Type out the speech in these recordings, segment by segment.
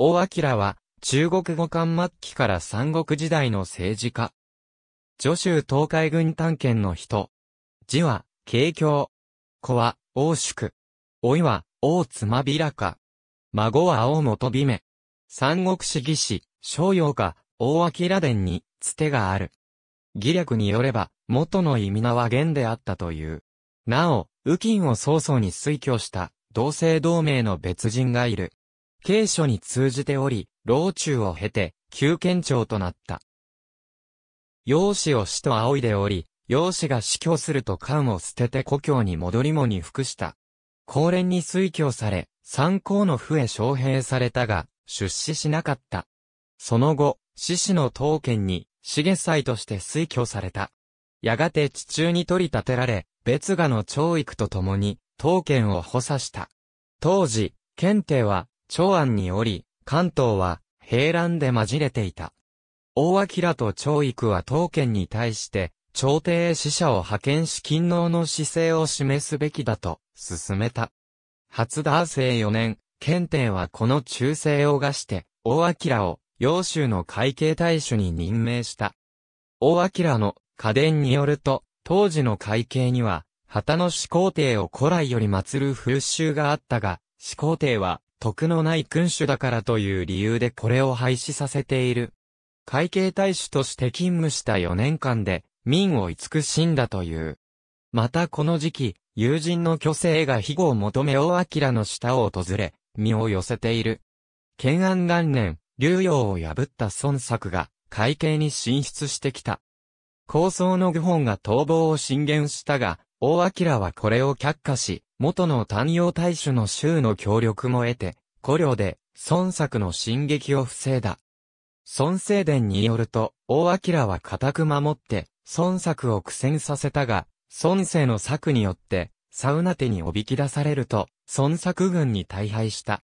大明は、中国語漢末期から三国時代の政治家。助州東海軍探検の人。字は、慶京。子は、王宿。老いは、王妻びらか。孫は王元美三国志義士、商用家、大明伝に、つてがある。義略によれば、元の意味名は元であったという。なお、右近を曹操に推挙した、同姓同名の別人がいる。慶書に通じており、老中を経て、旧県庁となった。養子を死と仰いでおり、養子が死去すると官を捨てて故郷に戻りもに服した。高連に推挙され、三考の府へ招聘されたが、出資しなかった。その後、獅子の刀剣に、重祭として推挙された。やがて地中に取り立てられ、別賀の長育と共に、刀剣を補佐した。当時、県定は、長安におり、関東は平乱で混じれていた。大明と長育は当県に対して、朝廷へ使者を派遣し勤労の姿勢を示すべきだと、進めた。初大生4年、県帝はこの忠誠を合して、大明を、揚州の会計大使に任命した。大明の家伝によると、当時の会計には、旗の始皇帝を古来より祀る風習があったが、始皇帝は、徳のない君主だからという理由でこれを廃止させている。会計大使として勤務した4年間で、民を慈しんだという。またこの時期、友人の虚勢が庇護を求め大明の下を訪れ、身を寄せている。懸案元年、流用を破った孫作が、会計に進出してきた。構想の愚本が逃亡を進言したが、大明はこれを却下し、元の単陽大主の州の協力も得て、古領で孫作の進撃を防いだ。孫聖伝によると、大明は固く守って、孫作を苦戦させたが、孫生の策によって、サウナ手におびき出されると、孫作軍に大敗した。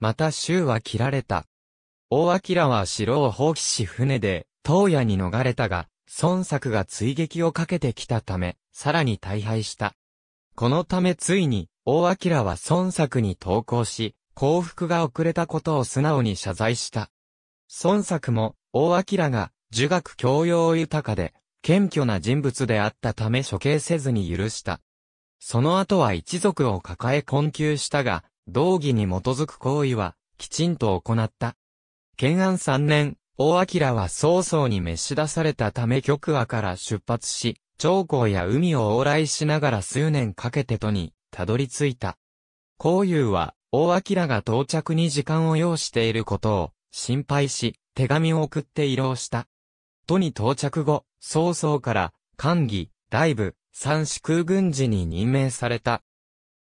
また州は切られた。大明は城を放棄し船で、東野に逃れたが、孫作が追撃をかけてきたため、さらに大敗した。このためついに、大明は孫作に投稿し、幸福が遅れたことを素直に謝罪した。孫作も、大明が、儒学教養豊かで、謙虚な人物であったため処刑せずに許した。その後は一族を抱え困窮したが、道義に基づく行為は、きちんと行った。建安3年、大明は曹操に召し出されたため極和から出発し、長江や海を往来しながら数年かけて都に、たどり着いた。孔融は、大明が到着に時間を要していることを、心配し、手紙を送って移動した。都に到着後、曹操から、官議、大部、三子空軍事に任命された。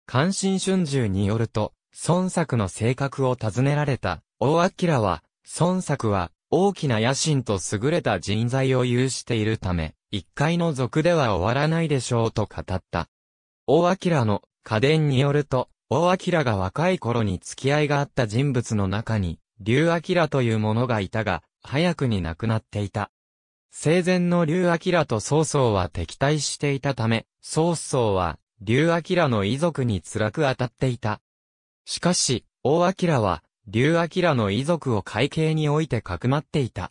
関心春秋によると、孫作の性格を尋ねられた、大明は、孫作は、大きな野心と優れた人材を有しているため、一回の族では終わらないでしょうと語った。大明の家伝によると、大明が若い頃に付き合いがあった人物の中に、竜明という者がいたが、早くに亡くなっていた。生前の竜明と曹操は敵対していたため、曹操は、竜明の遺族に辛く当たっていた。しかし、大明は、竜明の遺族を会計においてかくまっていた。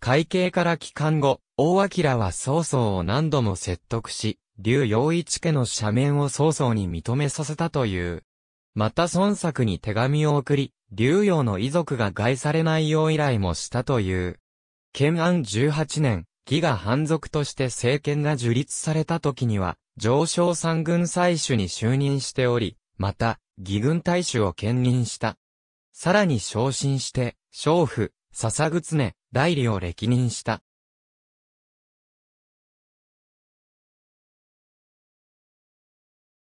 会計から帰還後、大明は曹操を何度も説得し、竜陽一家の赦免を曹操に認めさせたという。また孫作に手紙を送り、竜陽の遺族が害されないよう依頼もしたという。建安18年、義が反族として政権が樹立された時には、上昇三軍採取に就任しており、また、義軍大使を兼任した。さらに昇進して、娼婦、笹つね代理を歴任した。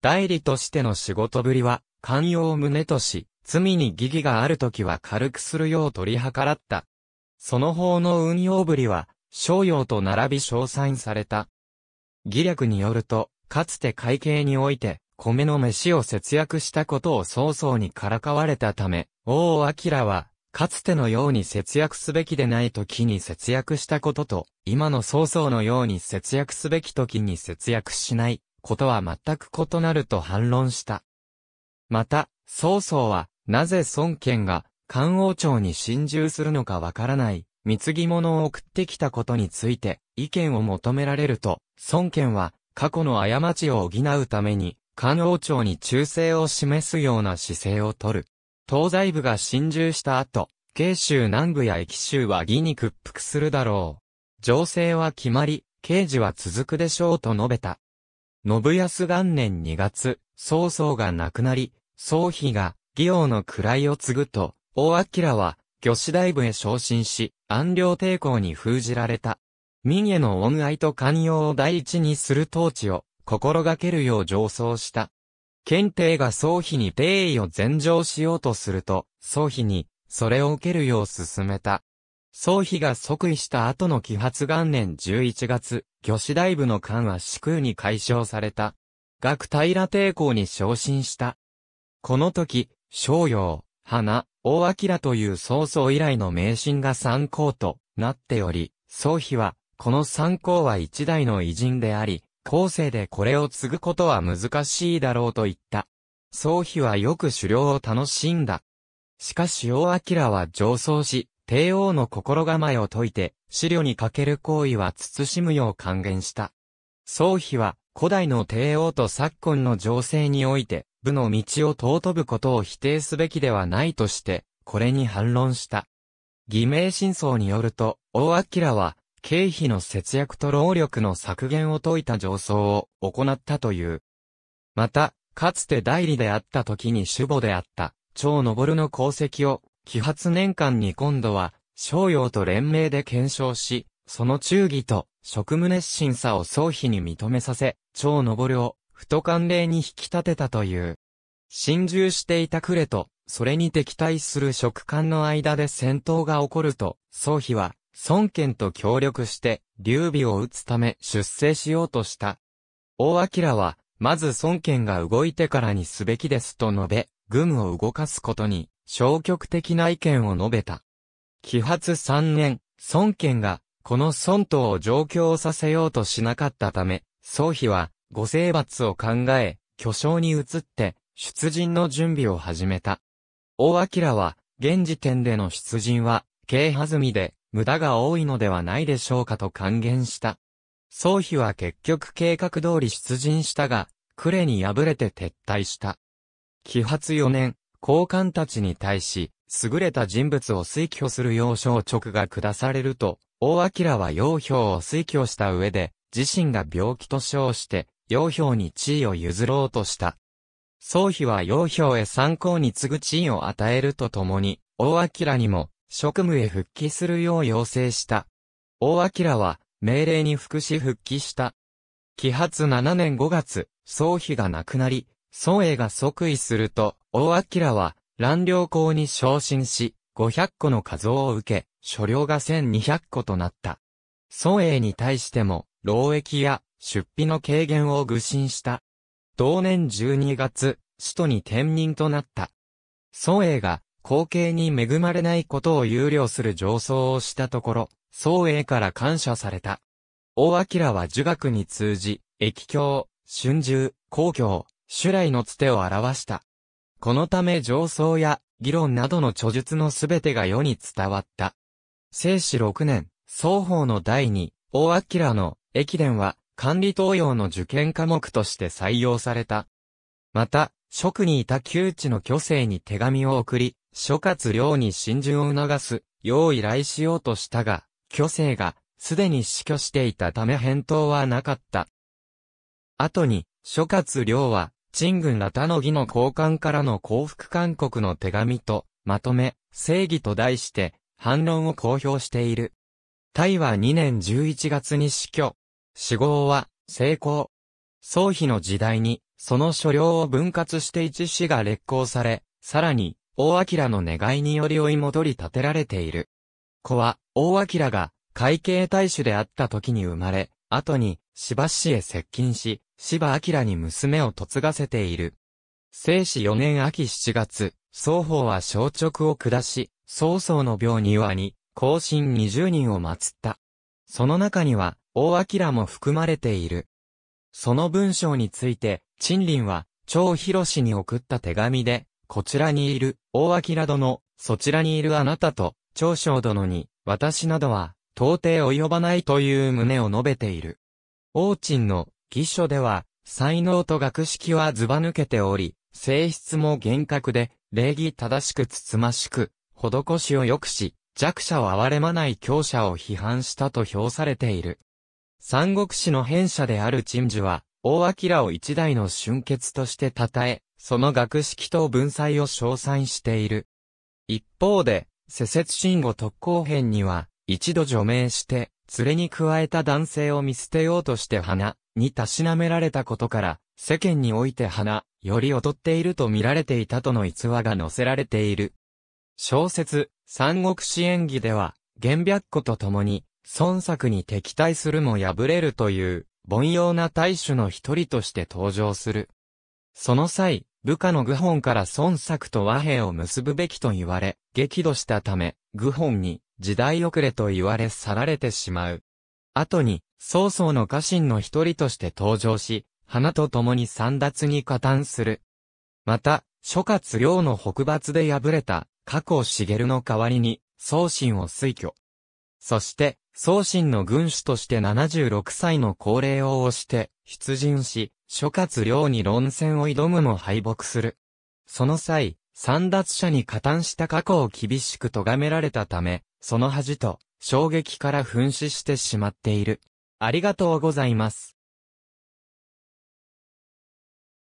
代理としての仕事ぶりは、寛容を胸とし、罪に疑義があるときは軽くするよう取り計らった。その法の運用ぶりは、商用と並び称賛された。義略によると、かつて会計において、米の飯を節約したことを早々にからかわれたため、王明は、かつてのように節約すべきでない時に節約したことと、今の曹操のように節約すべき時に節約しないことは全く異なると反論した。また、曹操は、なぜ孫権が漢王朝に侵入するのかわからない、貢ぎ物を送ってきたことについて、意見を求められると、孫権は、過去の過ちを補うために、漢王朝に忠誠を示すような姿勢をとる。東西部が侵入した後、慶州南部や駅州は義に屈服するだろう。情勢は決まり、刑事は続くでしょうと述べた。信康元年2月、曹操が亡くなり、曹丕が、義王の位を継ぐと、大明は、魚師大部へ昇進し、安領抵抗に封じられた。民への恩愛と寛容を第一にする統治を、心がけるよう上奏した。検定が総費に定位を全上しようとすると、総費に、それを受けるよう進めた。総費が即位した後の揮発元年11月、魚子大部の間は死空に解消された。学平抵抗に昇進した。この時、商陽、花、大明という曹操以来の名神が参考となっており、総妃は、この参考は一代の偉人であり、後世でこれを継ぐことは難しいだろうと言った。宗妃はよく狩猟を楽しんだ。しかし大明は上奏し、帝王の心構えを解いて、資料にかける行為は慎むよう還元した。宗妃は、古代の帝王と昨今の情勢において、部の道を尊ぶことを否定すべきではないとして、これに反論した。偽名真相によると、大明は、経費の節約と労力の削減を説いた上層を行ったという。また、かつて代理であった時に主母であった、張昇の功績を、揮発年間に今度は、商用と連名で検証し、その忠義と職務熱心さを総費に認めさせ、張昇を、不都官令に引き立てたという。心中していた呉と、それに敵対する職官の間で戦闘が起こると、総費は、孫権と協力して、劉備を打つため出征しようとした。大明は、まず孫権が動いてからにすべきですと述べ、軍を動かすことに、消極的な意見を述べた。揮発3年、孫権が、この孫党を上京させようとしなかったため、宗妃は、ご征伐を考え、巨匠に移って、出陣の準備を始めた。大明は、現時点での出陣は、軽弾みで、無駄が多いのではないでしょうかと還元した。総費は結局計画通り出陣したが、呉に敗れて撤退した。起発4年、高官たちに対し、優れた人物を推挙する要衝直が下されると、大明は陽氷を推挙した上で、自身が病気と称して、陽氷に地位を譲ろうとした。総妃は陽氷へ参考に次ぐ地位を与えるとともに、大明にも、職務へ復帰するよう要請した。大明は、命令に服し復帰した。起発7年5月、総妃が亡くなり、孫英が即位すると、大明は、乱陵公に昇進し、500個の数を受け、所領が1200個となった。孫英に対しても、労役や出費の軽減を愚心した。同年12月、首都に転任となった。孫英が後景に恵まれないことを憂慮する上層をしたところ、宋英から感謝された。大明は儒学に通じ、液教、春秋、公共、修来のつてを表した。このため上層や議論などの著述のすべてが世に伝わった。聖史6年、双方の第二、大明の駅伝は管理東洋の受験科目として採用された。また、職にいた旧知の虚勢に手紙を送り、諸葛亮に真珠を促す、よう依頼しようとしたが、虚勢が、すでに死去していたため返答はなかった。後に、諸葛亮は、陳軍ら他の義の交換からの降伏勧告の手紙と、まとめ、正義と題して、反論を公表している。タイは2年11月に死去。死亡は、成功。宗妃の時代に、その所領を分割して一死が劣行され、さらに、大明の願いにより追い戻り立てられている。子は、大明が、会計大主であった時に生まれ、後に、芝氏へ接近し、芝明に娘を嫁がせている。生死4年秋7月、双方は小直を下し、曹操の病庭に、後進20人を祀った。その中には、大明も含まれている。その文章について、陳林は、張広氏に送った手紙で、こちらにいる、大明殿、そちらにいるあなたと、長将殿に、私などは、到底及ばないという旨を述べている。王鎮の、義書では、才能と学識はずば抜けており、性質も厳格で、礼儀正しくつつましく、施しを良くし、弱者を憐れまない強者を批判したと評されている。三国志の編者である鎮守は、大明を一代の春傑として称え、その学識と文才を称賛している。一方で、施設信号特攻編には、一度除名して、連れに加えた男性を見捨てようとして花、にたしなめられたことから、世間において花、より劣っていると見られていたとの逸話が載せられている。小説、三国志演義では、原白子と共に、孫作に敵対するも破れるという、凡庸な大主の一人として登場する。その際、部下の愚本から孫作と和平を結ぶべきと言われ、激怒したため、愚本に時代遅れと言われ去られてしまう。後に、曹操の家臣の一人として登場し、花と共に三奪に加担する。また、諸葛亮の北伐で敗れた、加藤茂の代わりに、宗信を推挙。そして、宗信の軍主として76歳の高齢を押して、出陣し、諸葛亮に論戦を挑むも敗北する。その際、三奪者に加担した過去を厳しく咎められたため、その恥と衝撃から噴死してしまっている。ありがとうございます。